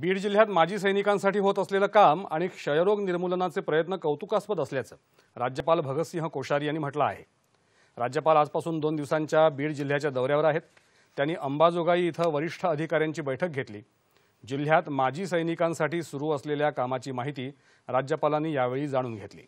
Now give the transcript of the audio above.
बीड जिल्ह्यात माजी सैनिकांसाठी होत असलेलं काम आणि क्षयरोग निर्मूलनाचे प्रयत्न कौतुकास्पद असल्याचं राज्यपाल भगतसिंह कोश्यारी यांनी म्हटलं आहे राज्यपाल आजपासून दोन दिवसांच्या बीड जिल्ह्याच्या दौऱ्यावर आहेत त्यांनी अंबाजोगाई इथं वरिष्ठ अधिकाऱ्यांची बैठक घेतली जिल्ह्यात माजी सैनिकांसाठी सुरू असलेल्या कामाची माहिती राज्यपालांनी यावेळी जाणून घेतली